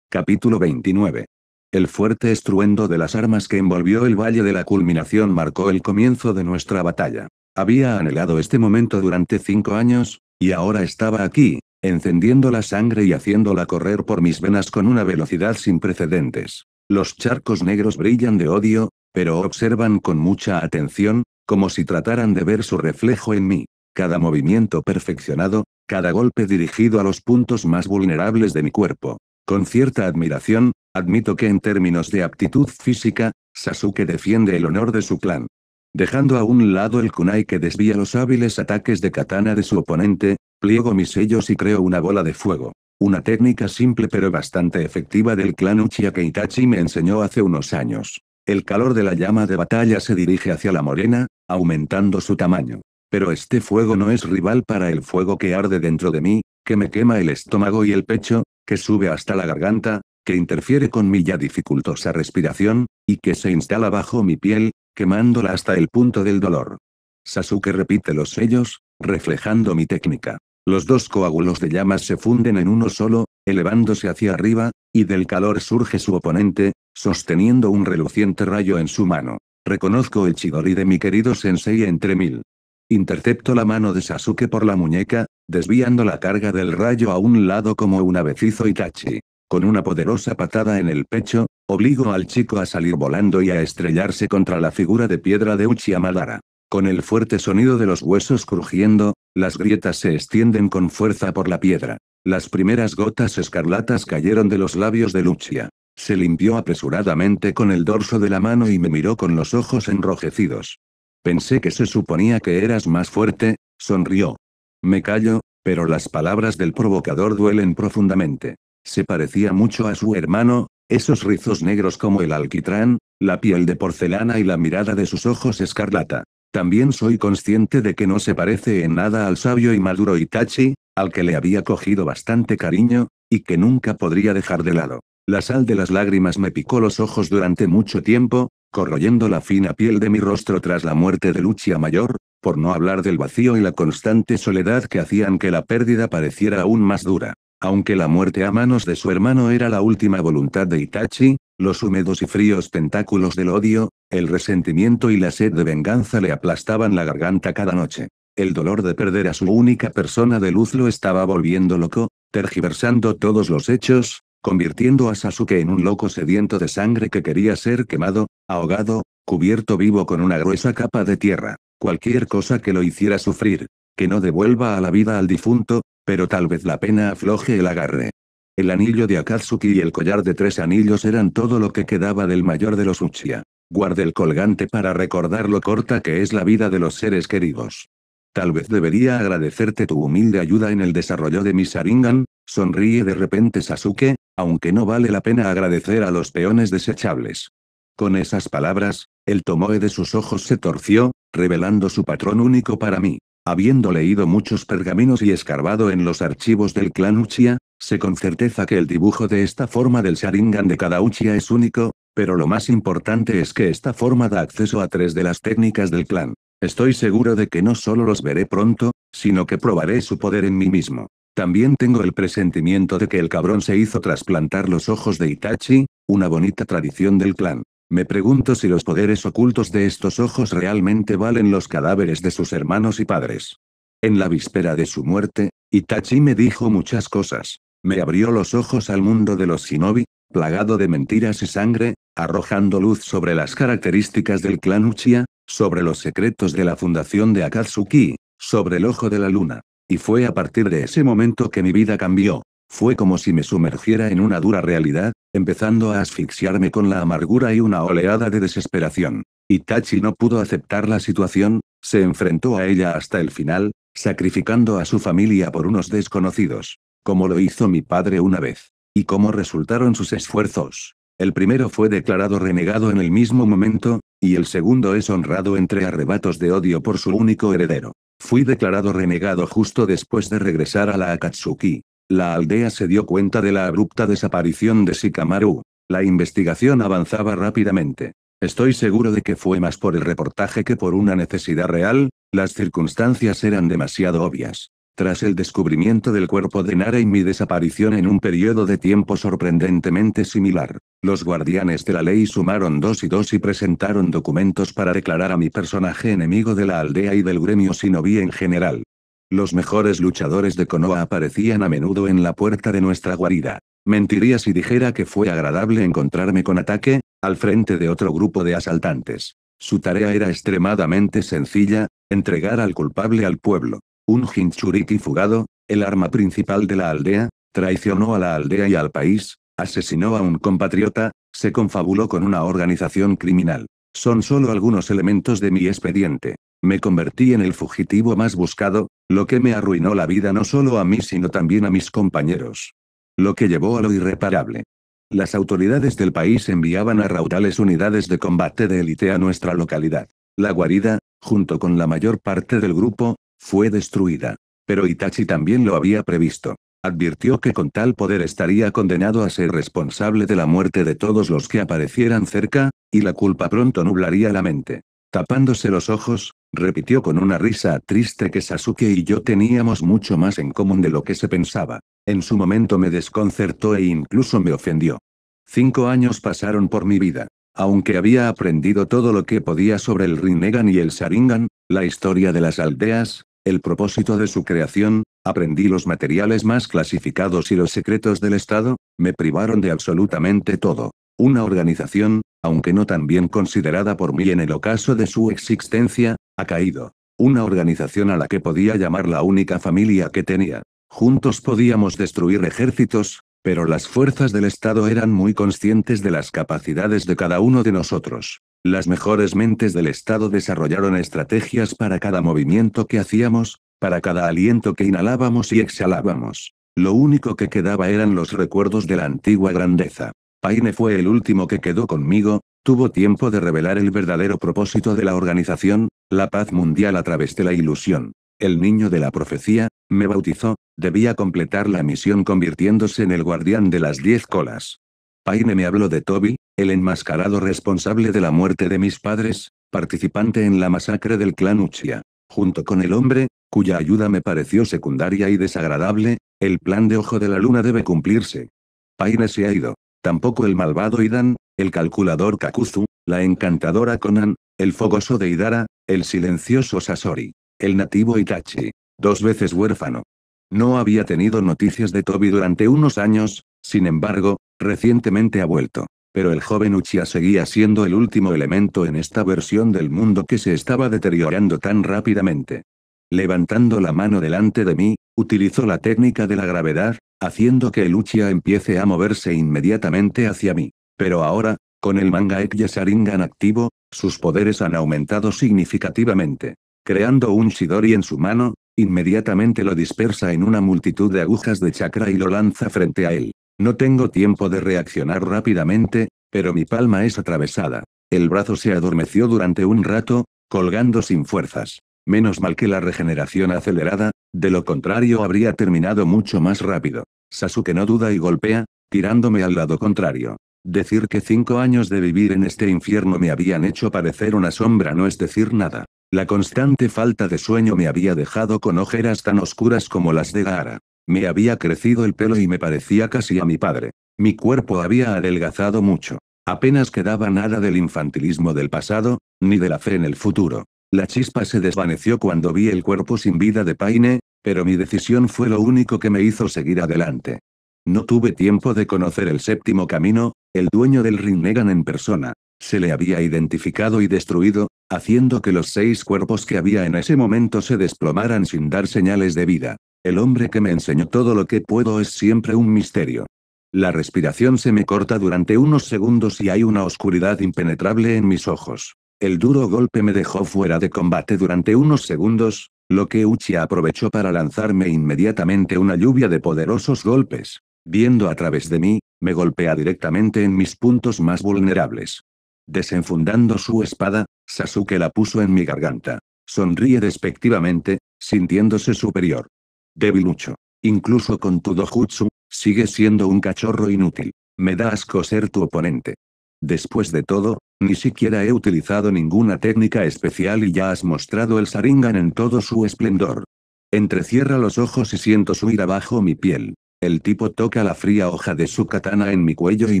Capítulo 29. El fuerte estruendo de las armas que envolvió el valle de la culminación marcó el comienzo de nuestra batalla. Había anhelado este momento durante cinco años, y ahora estaba aquí, encendiendo la sangre y haciéndola correr por mis venas con una velocidad sin precedentes. Los charcos negros brillan de odio, pero observan con mucha atención, como si trataran de ver su reflejo en mí. Cada movimiento perfeccionado, cada golpe dirigido a los puntos más vulnerables de mi cuerpo. Con cierta admiración, admito que en términos de aptitud física, Sasuke defiende el honor de su clan. Dejando a un lado el kunai que desvía los hábiles ataques de katana de su oponente, pliego mis sellos y creo una bola de fuego. Una técnica simple pero bastante efectiva del clan Uchiha que Itachi me enseñó hace unos años. El calor de la llama de batalla se dirige hacia la morena, aumentando su tamaño. Pero este fuego no es rival para el fuego que arde dentro de mí, que me quema el estómago y el pecho, que sube hasta la garganta, que interfiere con mi ya dificultosa respiración, y que se instala bajo mi piel, quemándola hasta el punto del dolor. Sasuke repite los sellos, reflejando mi técnica. Los dos coágulos de llamas se funden en uno solo, elevándose hacia arriba, y del calor surge su oponente, sosteniendo un reluciente rayo en su mano. Reconozco el chidori de mi querido sensei entre mil. Intercepto la mano de Sasuke por la muñeca, desviando la carga del rayo a un lado como un abecizo Itachi. Con una poderosa patada en el pecho, obligó al chico a salir volando y a estrellarse contra la figura de piedra de Uchiha Madara. Con el fuerte sonido de los huesos crujiendo, las grietas se extienden con fuerza por la piedra. Las primeras gotas escarlatas cayeron de los labios de Lucia. Se limpió apresuradamente con el dorso de la mano y me miró con los ojos enrojecidos. Pensé que se suponía que eras más fuerte, sonrió. Me callo, pero las palabras del provocador duelen profundamente. Se parecía mucho a su hermano, esos rizos negros como el alquitrán, la piel de porcelana y la mirada de sus ojos escarlata. También soy consciente de que no se parece en nada al sabio y maduro Itachi, al que le había cogido bastante cariño, y que nunca podría dejar de lado. La sal de las lágrimas me picó los ojos durante mucho tiempo, corroyendo la fina piel de mi rostro tras la muerte de Lucia Mayor, por no hablar del vacío y la constante soledad que hacían que la pérdida pareciera aún más dura. Aunque la muerte a manos de su hermano era la última voluntad de Itachi, los húmedos y fríos tentáculos del odio, el resentimiento y la sed de venganza le aplastaban la garganta cada noche. El dolor de perder a su única persona de luz lo estaba volviendo loco, tergiversando todos los hechos, convirtiendo a Sasuke en un loco sediento de sangre que quería ser quemado, ahogado, cubierto vivo con una gruesa capa de tierra. Cualquier cosa que lo hiciera sufrir, que no devuelva a la vida al difunto, pero tal vez la pena afloje el agarre. El anillo de Akatsuki y el collar de tres anillos eran todo lo que quedaba del mayor de los Uchiha. Guarda el colgante para recordar lo corta que es la vida de los seres queridos. Tal vez debería agradecerte tu humilde ayuda en el desarrollo de mi Sharingan, sonríe de repente Sasuke, aunque no vale la pena agradecer a los peones desechables. Con esas palabras, el tomoe de sus ojos se torció, revelando su patrón único para mí. Habiendo leído muchos pergaminos y escarbado en los archivos del clan Uchiha, sé con certeza que el dibujo de esta forma del Sharingan de cada Uchiha es único, pero lo más importante es que esta forma da acceso a tres de las técnicas del clan. Estoy seguro de que no solo los veré pronto, sino que probaré su poder en mí mismo. También tengo el presentimiento de que el cabrón se hizo trasplantar los ojos de Itachi, una bonita tradición del clan. Me pregunto si los poderes ocultos de estos ojos realmente valen los cadáveres de sus hermanos y padres. En la víspera de su muerte, Itachi me dijo muchas cosas. Me abrió los ojos al mundo de los shinobi, plagado de mentiras y sangre, arrojando luz sobre las características del clan Uchiha, sobre los secretos de la fundación de Akatsuki, sobre el ojo de la luna. Y fue a partir de ese momento que mi vida cambió. Fue como si me sumergiera en una dura realidad, empezando a asfixiarme con la amargura y una oleada de desesperación. Itachi no pudo aceptar la situación, se enfrentó a ella hasta el final, sacrificando a su familia por unos desconocidos, como lo hizo mi padre una vez. ¿Y cómo resultaron sus esfuerzos? El primero fue declarado renegado en el mismo momento, y el segundo es honrado entre arrebatos de odio por su único heredero. Fui declarado renegado justo después de regresar a la Akatsuki. La aldea se dio cuenta de la abrupta desaparición de Sikamaru. La investigación avanzaba rápidamente. Estoy seguro de que fue más por el reportaje que por una necesidad real, las circunstancias eran demasiado obvias. Tras el descubrimiento del cuerpo de Nara y mi desaparición en un periodo de tiempo sorprendentemente similar, los guardianes de la ley sumaron dos y dos y presentaron documentos para declarar a mi personaje enemigo de la aldea y del gremio shinobi en general. Los mejores luchadores de Konoha aparecían a menudo en la puerta de nuestra guarida. Mentiría si dijera que fue agradable encontrarme con ataque, al frente de otro grupo de asaltantes. Su tarea era extremadamente sencilla, entregar al culpable al pueblo. Un hinchuriki fugado, el arma principal de la aldea, traicionó a la aldea y al país, asesinó a un compatriota, se confabuló con una organización criminal. Son solo algunos elementos de mi expediente. Me convertí en el fugitivo más buscado, lo que me arruinó la vida no solo a mí sino también a mis compañeros. Lo que llevó a lo irreparable. Las autoridades del país enviaban a raudales unidades de combate de élite a nuestra localidad. La guarida, junto con la mayor parte del grupo, fue destruida. Pero Itachi también lo había previsto. Advirtió que con tal poder estaría condenado a ser responsable de la muerte de todos los que aparecieran cerca, y la culpa pronto nublaría la mente. Tapándose los ojos, repitió con una risa triste que Sasuke y yo teníamos mucho más en común de lo que se pensaba. En su momento me desconcertó e incluso me ofendió. Cinco años pasaron por mi vida. Aunque había aprendido todo lo que podía sobre el Rinnegan y el Saringan, la historia de las aldeas, el propósito de su creación, aprendí los materiales más clasificados y los secretos del Estado, me privaron de absolutamente todo. Una organización, aunque no tan bien considerada por mí en el ocaso de su existencia, ha caído. Una organización a la que podía llamar la única familia que tenía. Juntos podíamos destruir ejércitos, pero las fuerzas del Estado eran muy conscientes de las capacidades de cada uno de nosotros. Las mejores mentes del Estado desarrollaron estrategias para cada movimiento que hacíamos, para cada aliento que inhalábamos y exhalábamos. Lo único que quedaba eran los recuerdos de la antigua grandeza. Paine fue el último que quedó conmigo, tuvo tiempo de revelar el verdadero propósito de la organización, la paz mundial a través de la ilusión. El niño de la profecía, me bautizó, debía completar la misión convirtiéndose en el guardián de las diez colas. Paine me habló de Toby, el enmascarado responsable de la muerte de mis padres, participante en la masacre del clan Uchiha. Junto con el hombre, cuya ayuda me pareció secundaria y desagradable, el plan de Ojo de la Luna debe cumplirse. Paine se ha ido. Tampoco el malvado Idan, el calculador Kakuzu, la encantadora Conan, el fogoso de el silencioso Sasori. El nativo Itachi. Dos veces huérfano. No había tenido noticias de Toby durante unos años, sin embargo, recientemente ha vuelto. Pero el joven Uchiha seguía siendo el último elemento en esta versión del mundo que se estaba deteriorando tan rápidamente. Levantando la mano delante de mí, utilizó la técnica de la gravedad, haciendo que el empiece a moverse inmediatamente hacia mí. Pero ahora, con el manga Ekya Sharingan activo, sus poderes han aumentado significativamente. Creando un Shidori en su mano, inmediatamente lo dispersa en una multitud de agujas de chakra y lo lanza frente a él. No tengo tiempo de reaccionar rápidamente, pero mi palma es atravesada. El brazo se adormeció durante un rato, colgando sin fuerzas. Menos mal que la regeneración acelerada, de lo contrario habría terminado mucho más rápido. Sasuke no duda y golpea, tirándome al lado contrario. Decir que cinco años de vivir en este infierno me habían hecho parecer una sombra no es decir nada. La constante falta de sueño me había dejado con ojeras tan oscuras como las de Gaara. Me había crecido el pelo y me parecía casi a mi padre. Mi cuerpo había adelgazado mucho. Apenas quedaba nada del infantilismo del pasado, ni de la fe en el futuro. La chispa se desvaneció cuando vi el cuerpo sin vida de Paine, pero mi decisión fue lo único que me hizo seguir adelante. No tuve tiempo de conocer el séptimo camino, el dueño del Rinnegan en persona. Se le había identificado y destruido, haciendo que los seis cuerpos que había en ese momento se desplomaran sin dar señales de vida. El hombre que me enseñó todo lo que puedo es siempre un misterio. La respiración se me corta durante unos segundos y hay una oscuridad impenetrable en mis ojos. El duro golpe me dejó fuera de combate durante unos segundos, lo que Uchi aprovechó para lanzarme inmediatamente una lluvia de poderosos golpes. Viendo a través de mí, me golpea directamente en mis puntos más vulnerables. Desenfundando su espada, Sasuke la puso en mi garganta. Sonríe despectivamente, sintiéndose superior. Debilucho. Incluso con tu dojutsu, sigue siendo un cachorro inútil. Me da asco ser tu oponente. Después de todo, ni siquiera he utilizado ninguna técnica especial y ya has mostrado el Saringan en todo su esplendor. Entrecierra los ojos y siento subir abajo mi piel. El tipo toca la fría hoja de su katana en mi cuello y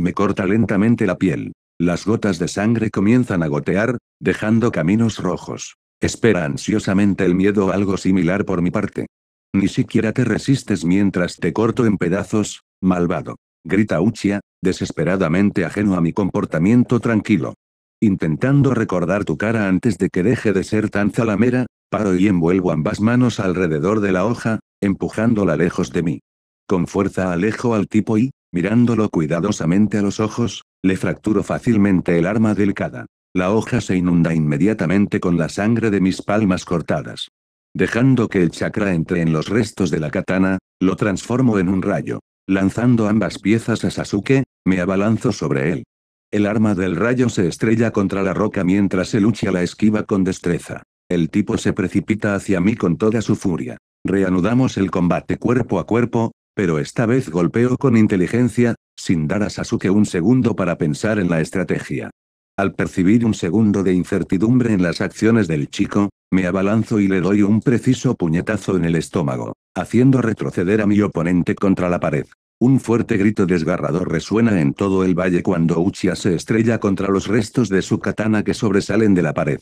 me corta lentamente la piel. Las gotas de sangre comienzan a gotear, dejando caminos rojos. Espera ansiosamente el miedo o algo similar por mi parte. Ni siquiera te resistes mientras te corto en pedazos, malvado grita Uchia, desesperadamente ajeno a mi comportamiento tranquilo. Intentando recordar tu cara antes de que deje de ser tan zalamera, paro y envuelvo ambas manos alrededor de la hoja, empujándola lejos de mí. Con fuerza alejo al tipo y, mirándolo cuidadosamente a los ojos, le fracturo fácilmente el arma delicada. La hoja se inunda inmediatamente con la sangre de mis palmas cortadas. Dejando que el chakra entre en los restos de la katana, lo transformo en un rayo. Lanzando ambas piezas a Sasuke, me abalanzo sobre él. El arma del rayo se estrella contra la roca mientras se lucha la esquiva con destreza. El tipo se precipita hacia mí con toda su furia. Reanudamos el combate cuerpo a cuerpo, pero esta vez golpeo con inteligencia, sin dar a Sasuke un segundo para pensar en la estrategia. Al percibir un segundo de incertidumbre en las acciones del chico, me abalanzo y le doy un preciso puñetazo en el estómago haciendo retroceder a mi oponente contra la pared. Un fuerte grito desgarrador resuena en todo el valle cuando Uchiha se estrella contra los restos de su katana que sobresalen de la pared.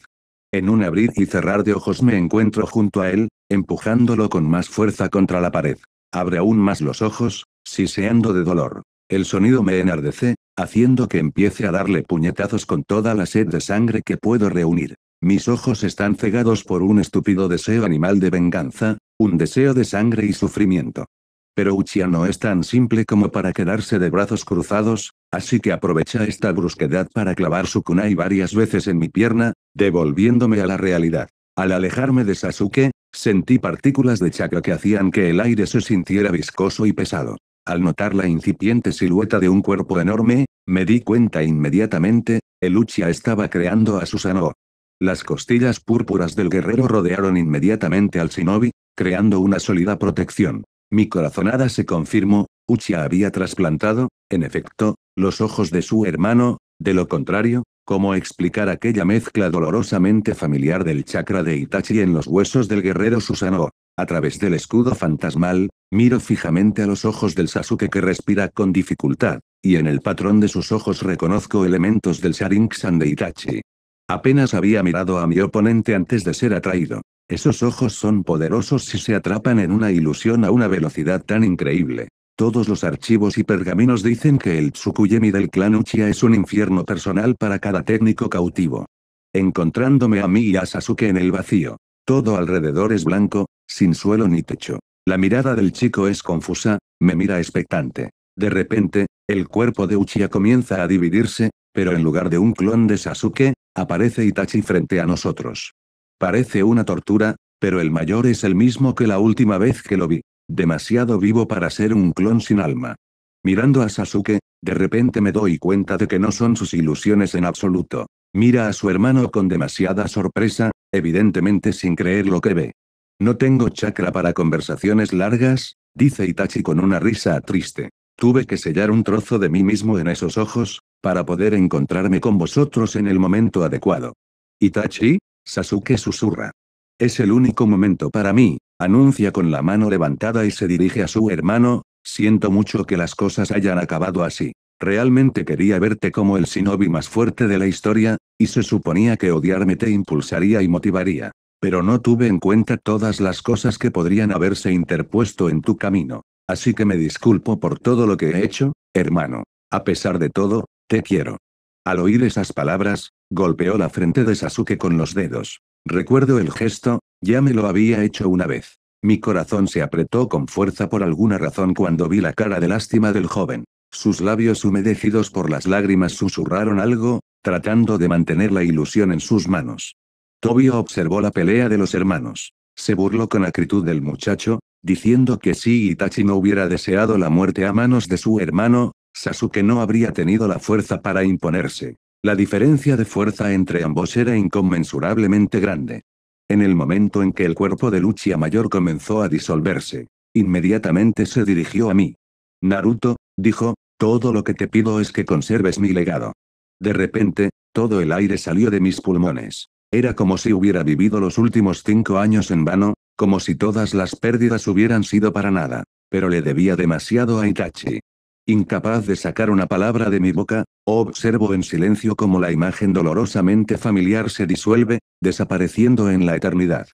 En un abrir y cerrar de ojos me encuentro junto a él, empujándolo con más fuerza contra la pared. Abre aún más los ojos, siseando de dolor. El sonido me enardece, haciendo que empiece a darle puñetazos con toda la sed de sangre que puedo reunir. Mis ojos están cegados por un estúpido deseo animal de venganza, un deseo de sangre y sufrimiento. Pero Uchiha no es tan simple como para quedarse de brazos cruzados, así que aprovecha esta brusquedad para clavar su kunai varias veces en mi pierna, devolviéndome a la realidad. Al alejarme de Sasuke, sentí partículas de chakra que hacían que el aire se sintiera viscoso y pesado. Al notar la incipiente silueta de un cuerpo enorme, me di cuenta inmediatamente, el Uchiha estaba creando a Susanoo. Las costillas púrpuras del guerrero rodearon inmediatamente al shinobi, creando una sólida protección. Mi corazonada se confirmó, Uchiha había trasplantado, en efecto, los ojos de su hermano, de lo contrario, ¿cómo explicar aquella mezcla dolorosamente familiar del chakra de Itachi en los huesos del guerrero Susanoo? A través del escudo fantasmal, miro fijamente a los ojos del Sasuke que respira con dificultad, y en el patrón de sus ojos reconozco elementos del Sharingan de Itachi. Apenas había mirado a mi oponente antes de ser atraído. Esos ojos son poderosos si se atrapan en una ilusión a una velocidad tan increíble. Todos los archivos y pergaminos dicen que el Tsukuyemi del clan Uchiha es un infierno personal para cada técnico cautivo. Encontrándome a mí y a Sasuke en el vacío. Todo alrededor es blanco, sin suelo ni techo. La mirada del chico es confusa, me mira expectante. De repente, el cuerpo de Uchiha comienza a dividirse, pero en lugar de un clon de Sasuke, Aparece Itachi frente a nosotros. Parece una tortura, pero el mayor es el mismo que la última vez que lo vi. Demasiado vivo para ser un clon sin alma. Mirando a Sasuke, de repente me doy cuenta de que no son sus ilusiones en absoluto. Mira a su hermano con demasiada sorpresa, evidentemente sin creer lo que ve. No tengo chakra para conversaciones largas, dice Itachi con una risa triste. Tuve que sellar un trozo de mí mismo en esos ojos, para poder encontrarme con vosotros en el momento adecuado. Itachi, Sasuke susurra. Es el único momento para mí, anuncia con la mano levantada y se dirige a su hermano, siento mucho que las cosas hayan acabado así. Realmente quería verte como el shinobi más fuerte de la historia, y se suponía que odiarme te impulsaría y motivaría. Pero no tuve en cuenta todas las cosas que podrían haberse interpuesto en tu camino. Así que me disculpo por todo lo que he hecho, hermano. A pesar de todo, te quiero. Al oír esas palabras, golpeó la frente de Sasuke con los dedos. Recuerdo el gesto, ya me lo había hecho una vez. Mi corazón se apretó con fuerza por alguna razón cuando vi la cara de lástima del joven. Sus labios humedecidos por las lágrimas susurraron algo, tratando de mantener la ilusión en sus manos. Tobio observó la pelea de los hermanos. Se burló con acritud del muchacho, diciendo que si Itachi no hubiera deseado la muerte a manos de su hermano, Sasuke no habría tenido la fuerza para imponerse. La diferencia de fuerza entre ambos era inconmensurablemente grande. En el momento en que el cuerpo de Luchia Mayor comenzó a disolverse, inmediatamente se dirigió a mí. Naruto, dijo, todo lo que te pido es que conserves mi legado. De repente, todo el aire salió de mis pulmones. Era como si hubiera vivido los últimos cinco años en vano, como si todas las pérdidas hubieran sido para nada. Pero le debía demasiado a Itachi. Incapaz de sacar una palabra de mi boca, observo en silencio como la imagen dolorosamente familiar se disuelve, desapareciendo en la eternidad.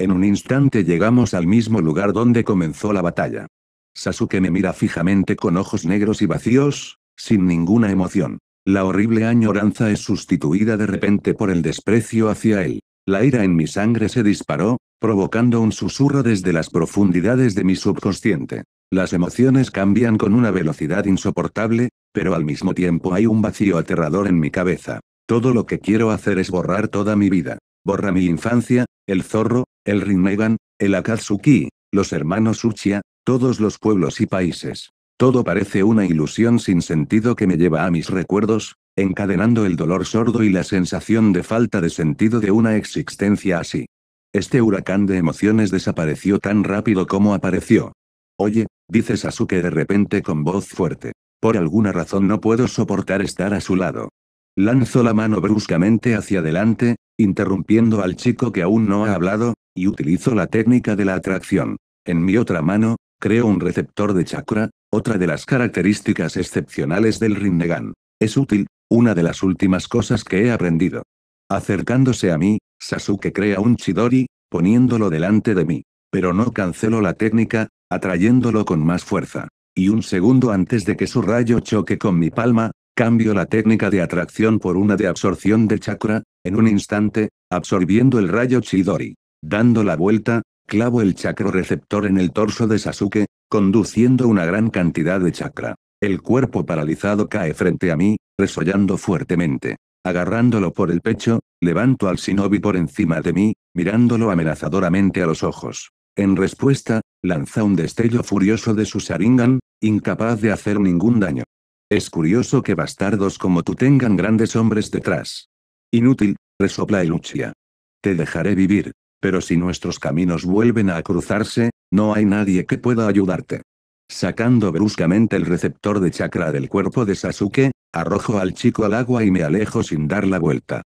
En un instante llegamos al mismo lugar donde comenzó la batalla. Sasuke me mira fijamente con ojos negros y vacíos, sin ninguna emoción. La horrible añoranza es sustituida de repente por el desprecio hacia él. La ira en mi sangre se disparó, provocando un susurro desde las profundidades de mi subconsciente. Las emociones cambian con una velocidad insoportable, pero al mismo tiempo hay un vacío aterrador en mi cabeza. Todo lo que quiero hacer es borrar toda mi vida. Borra mi infancia, el zorro, el Rinnegan, el Akatsuki, los hermanos Uchiha, todos los pueblos y países. Todo parece una ilusión sin sentido que me lleva a mis recuerdos, encadenando el dolor sordo y la sensación de falta de sentido de una existencia así. Este huracán de emociones desapareció tan rápido como apareció. Oye, dice Sasuke de repente con voz fuerte. Por alguna razón no puedo soportar estar a su lado. Lanzó la mano bruscamente hacia adelante, interrumpiendo al chico que aún no ha hablado, y utilizó la técnica de la atracción. En mi otra mano, creo un receptor de chakra, otra de las características excepcionales del Rinnegan. Es útil, una de las últimas cosas que he aprendido. Acercándose a mí, Sasuke crea un Chidori, poniéndolo delante de mí. Pero no cancelo la técnica, atrayéndolo con más fuerza. Y un segundo antes de que su rayo choque con mi palma, cambio la técnica de atracción por una de absorción de chakra, en un instante, absorbiendo el rayo Chidori. Dando la vuelta, clavo el chakra receptor en el torso de Sasuke, conduciendo una gran cantidad de chakra. El cuerpo paralizado cae frente a mí, resollando fuertemente. Agarrándolo por el pecho, levanto al shinobi por encima de mí, mirándolo amenazadoramente a los ojos. En respuesta, lanza un destello furioso de su Sharingan, incapaz de hacer ningún daño. Es curioso que bastardos como tú tengan grandes hombres detrás. Inútil, resopla Eluchia. Te dejaré vivir, pero si nuestros caminos vuelven a cruzarse, no hay nadie que pueda ayudarte. Sacando bruscamente el receptor de chakra del cuerpo de Sasuke, Arrojo al chico al agua y me alejo sin dar la vuelta.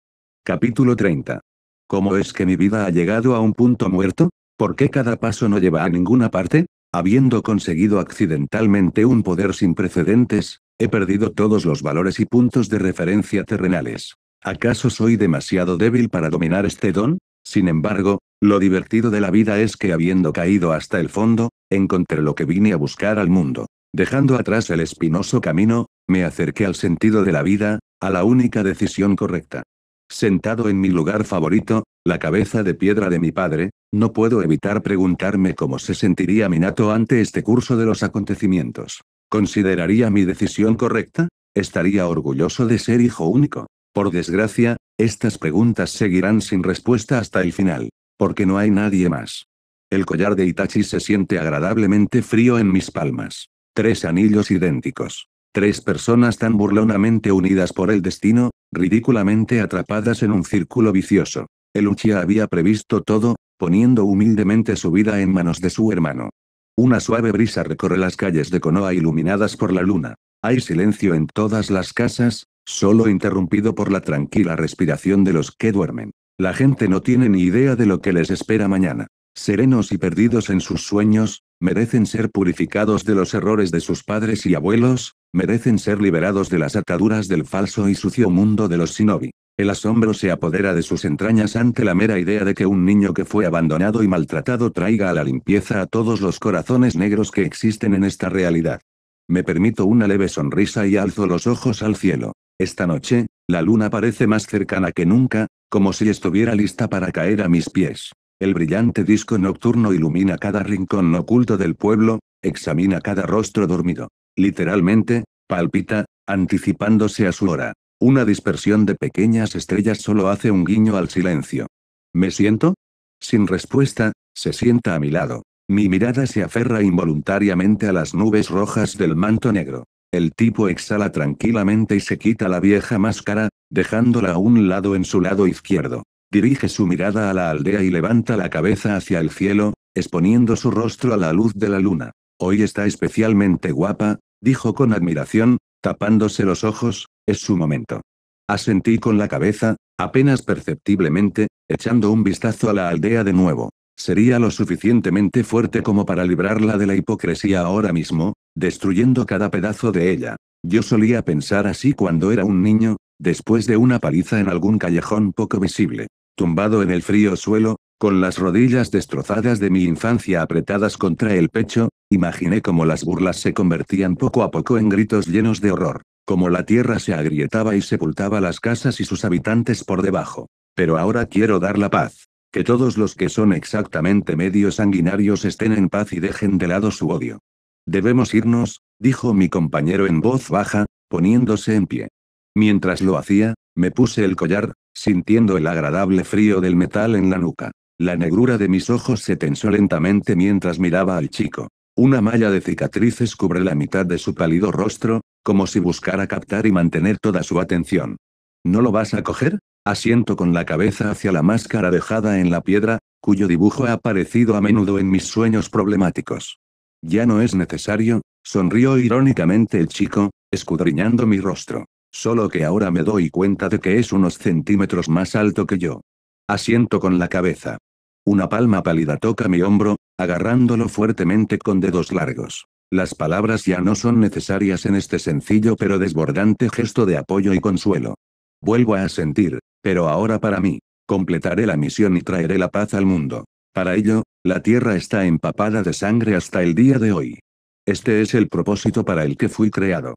Capítulo 30. ¿Cómo es que mi vida ha llegado a un punto muerto? ¿Por qué cada paso no lleva a ninguna parte? Habiendo conseguido accidentalmente un poder sin precedentes, he perdido todos los valores y puntos de referencia terrenales. ¿Acaso soy demasiado débil para dominar este don? Sin embargo, lo divertido de la vida es que habiendo caído hasta el fondo, encontré lo que vine a buscar al mundo. Dejando atrás el espinoso camino, me acerqué al sentido de la vida, a la única decisión correcta. Sentado en mi lugar favorito, la cabeza de piedra de mi padre, no puedo evitar preguntarme cómo se sentiría Minato ante este curso de los acontecimientos. ¿Consideraría mi decisión correcta? ¿Estaría orgulloso de ser hijo único? Por desgracia, estas preguntas seguirán sin respuesta hasta el final, porque no hay nadie más. El collar de Itachi se siente agradablemente frío en mis palmas. Tres anillos idénticos. Tres personas tan burlonamente unidas por el destino, ridículamente atrapadas en un círculo vicioso. El había previsto todo, poniendo humildemente su vida en manos de su hermano. Una suave brisa recorre las calles de Konoha iluminadas por la luna. Hay silencio en todas las casas, solo interrumpido por la tranquila respiración de los que duermen. La gente no tiene ni idea de lo que les espera mañana. Serenos y perdidos en sus sueños, merecen ser purificados de los errores de sus padres y abuelos, merecen ser liberados de las ataduras del falso y sucio mundo de los shinobi. El asombro se apodera de sus entrañas ante la mera idea de que un niño que fue abandonado y maltratado traiga a la limpieza a todos los corazones negros que existen en esta realidad. Me permito una leve sonrisa y alzo los ojos al cielo. Esta noche, la luna parece más cercana que nunca, como si estuviera lista para caer a mis pies. El brillante disco nocturno ilumina cada rincón oculto del pueblo, examina cada rostro dormido. Literalmente, palpita, anticipándose a su hora. Una dispersión de pequeñas estrellas solo hace un guiño al silencio. ¿Me siento? Sin respuesta, se sienta a mi lado. Mi mirada se aferra involuntariamente a las nubes rojas del manto negro. El tipo exhala tranquilamente y se quita la vieja máscara, dejándola a un lado en su lado izquierdo. Dirige su mirada a la aldea y levanta la cabeza hacia el cielo, exponiendo su rostro a la luz de la luna. Hoy está especialmente guapa, dijo con admiración, tapándose los ojos, es su momento. Asentí con la cabeza, apenas perceptiblemente, echando un vistazo a la aldea de nuevo. Sería lo suficientemente fuerte como para librarla de la hipocresía ahora mismo, destruyendo cada pedazo de ella. Yo solía pensar así cuando era un niño, después de una paliza en algún callejón poco visible tumbado en el frío suelo, con las rodillas destrozadas de mi infancia apretadas contra el pecho, imaginé cómo las burlas se convertían poco a poco en gritos llenos de horror, como la tierra se agrietaba y sepultaba las casas y sus habitantes por debajo. Pero ahora quiero dar la paz. Que todos los que son exactamente medio sanguinarios estén en paz y dejen de lado su odio. Debemos irnos, dijo mi compañero en voz baja, poniéndose en pie. Mientras lo hacía, me puse el collar, sintiendo el agradable frío del metal en la nuca. La negrura de mis ojos se tensó lentamente mientras miraba al chico. Una malla de cicatrices cubre la mitad de su pálido rostro, como si buscara captar y mantener toda su atención. ¿No lo vas a coger? Asiento con la cabeza hacia la máscara dejada en la piedra, cuyo dibujo ha aparecido a menudo en mis sueños problemáticos. Ya no es necesario, sonrió irónicamente el chico, escudriñando mi rostro. Solo que ahora me doy cuenta de que es unos centímetros más alto que yo. Asiento con la cabeza. Una palma pálida toca mi hombro, agarrándolo fuertemente con dedos largos. Las palabras ya no son necesarias en este sencillo pero desbordante gesto de apoyo y consuelo. Vuelvo a sentir, pero ahora para mí. Completaré la misión y traeré la paz al mundo. Para ello, la tierra está empapada de sangre hasta el día de hoy. Este es el propósito para el que fui creado.